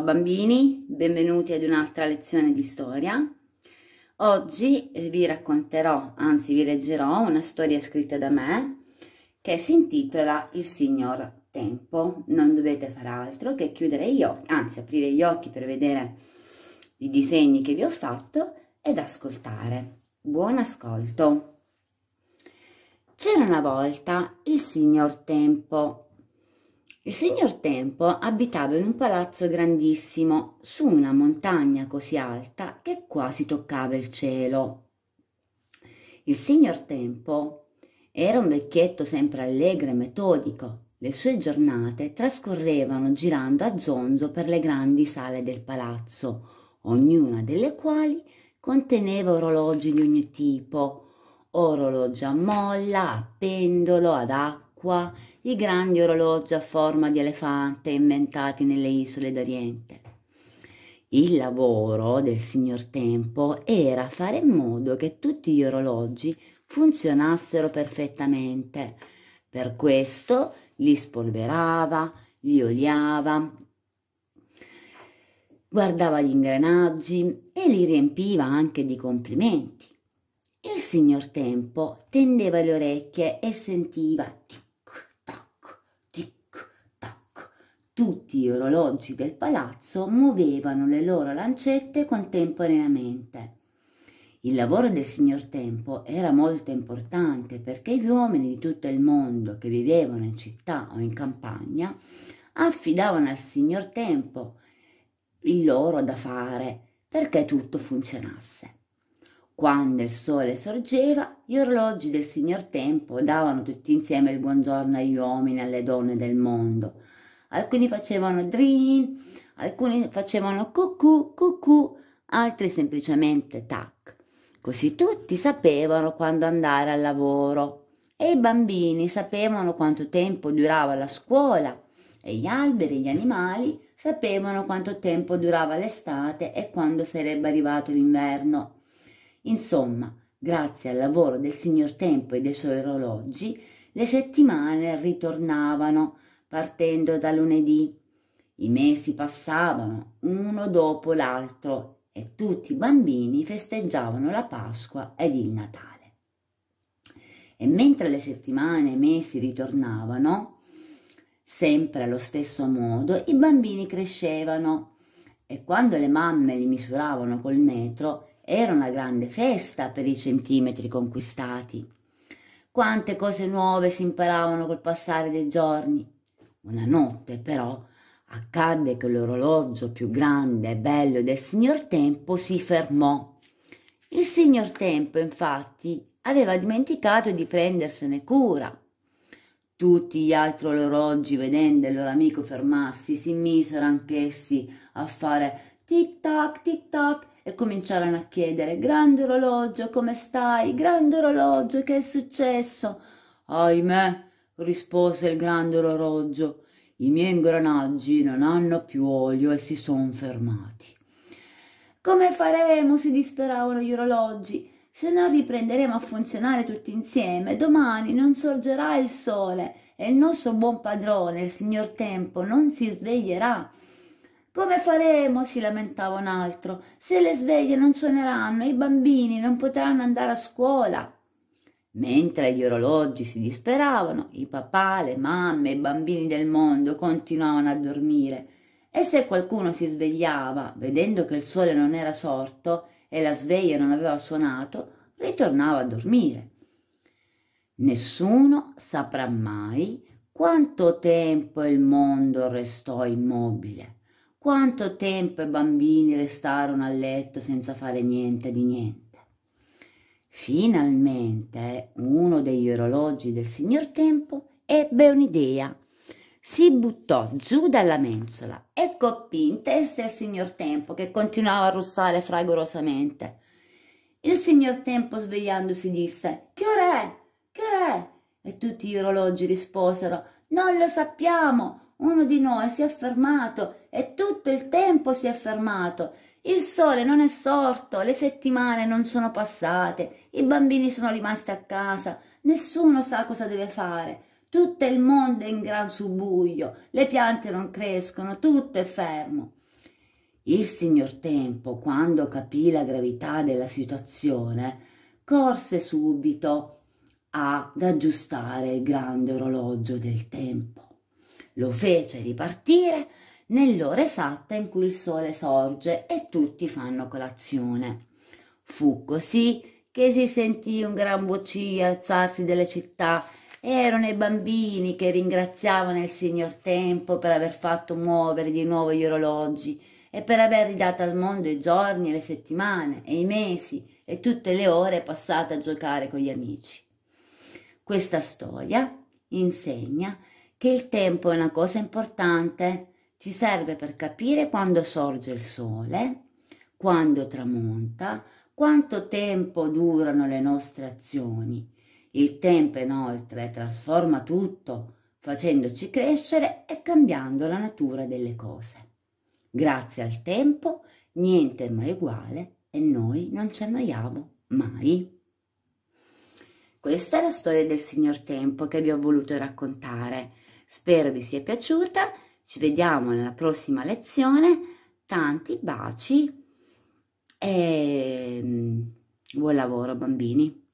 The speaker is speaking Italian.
Ciao bambini, benvenuti ad un'altra lezione di storia. Oggi eh, vi racconterò, anzi vi leggerò, una storia scritta da me che si intitola Il signor Tempo. Non dovete fare altro che chiudere gli occhi, anzi aprire gli occhi per vedere i disegni che vi ho fatto ed ascoltare. Buon ascolto! C'era una volta il signor Tempo il signor Tempo abitava in un palazzo grandissimo, su una montagna così alta che quasi toccava il cielo. Il signor Tempo era un vecchietto sempre allegro e metodico. Le sue giornate trascorrevano girando a zonzo per le grandi sale del palazzo, ognuna delle quali conteneva orologi di ogni tipo, orologi a molla, a pendolo, ad acqua l'acqua, i grandi orologi a forma di elefante inventati nelle isole d'Oriente. Il lavoro del signor Tempo era fare in modo che tutti gli orologi funzionassero perfettamente. Per questo li spolverava, li oliava, guardava gli ingranaggi e li riempiva anche di complimenti. Il signor Tempo tendeva le orecchie e sentiva tic tutti gli orologi del palazzo muovevano le loro lancette contemporaneamente. Il lavoro del signor Tempo era molto importante perché gli uomini di tutto il mondo che vivevano in città o in campagna affidavano al signor Tempo il loro da fare perché tutto funzionasse. Quando il sole sorgeva, gli orologi del signor Tempo davano tutti insieme il buongiorno agli uomini e alle donne del mondo, alcuni facevano drin, alcuni facevano cucù, cucù, altri semplicemente tac. Così tutti sapevano quando andare al lavoro e i bambini sapevano quanto tempo durava la scuola e gli alberi e gli animali sapevano quanto tempo durava l'estate e quando sarebbe arrivato l'inverno. Insomma, grazie al lavoro del signor Tempo e dei suoi orologi, le settimane ritornavano partendo da lunedì. I mesi passavano uno dopo l'altro e tutti i bambini festeggiavano la Pasqua ed il Natale. E mentre le settimane e i mesi ritornavano, sempre allo stesso modo, i bambini crescevano e quando le mamme li misuravano col metro era una grande festa per i centimetri conquistati. Quante cose nuove si imparavano col passare dei giorni una notte però accadde che l'orologio più grande e bello del signor Tempo si fermò. Il signor Tempo, infatti, aveva dimenticato di prendersene cura. Tutti gli altri orologi, vedendo il loro amico fermarsi, si misero anch'essi a fare tic tac, tic tac e cominciarono a chiedere grande orologio, come stai? Grande orologio, che è successo? Ahimè, rispose il grande orologio, I miei ingranaggi non hanno più olio e si son fermati. Come faremo? si disperavano gli orologi. Se non riprenderemo a funzionare tutti insieme, domani non sorgerà il sole e il nostro buon padrone, il signor Tempo, non si sveglierà. Come faremo? si lamentava un altro. Se le sveglie non suoneranno, i bambini non potranno andare a scuola. Mentre gli orologi si disperavano, i papà, le mamme, i bambini del mondo continuavano a dormire e se qualcuno si svegliava, vedendo che il sole non era sorto e la sveglia non aveva suonato, ritornava a dormire. Nessuno saprà mai quanto tempo il mondo restò immobile, quanto tempo i bambini restarono a letto senza fare niente di niente. Finalmente uno degli orologi del signor Tempo ebbe un'idea. Si buttò giù dalla mensola e coppì in testa il signor Tempo che continuava a russare fragorosamente. Il signor Tempo svegliandosi disse Che ora è? Che ora è? E tutti gli orologi risposero Non lo sappiamo. Uno di noi si è fermato e tutto il tempo si è fermato il sole non è sorto, le settimane non sono passate, i bambini sono rimasti a casa, nessuno sa cosa deve fare. Tutto il mondo è in gran subbuglio, le piante non crescono, tutto è fermo. Il signor Tempo, quando capì la gravità della situazione, corse subito ad aggiustare il grande orologio del tempo. Lo fece ripartire nell'ora esatta in cui il sole sorge e tutti fanno colazione. Fu così che si sentì un gran vocìo alzarsi delle città. e Erano i bambini che ringraziavano il signor Tempo per aver fatto muovere di nuovo gli orologi e per aver ridato al mondo i giorni e le settimane e i mesi e tutte le ore passate a giocare con gli amici. Questa storia insegna che il tempo è una cosa importante ci serve per capire quando sorge il sole, quando tramonta, quanto tempo durano le nostre azioni. Il tempo inoltre trasforma tutto, facendoci crescere e cambiando la natura delle cose. Grazie al tempo niente è mai uguale e noi non ci annoiamo mai. Questa è la storia del signor Tempo che vi ho voluto raccontare. Spero vi sia piaciuta ci vediamo nella prossima lezione. Tanti baci e mm, buon lavoro bambini.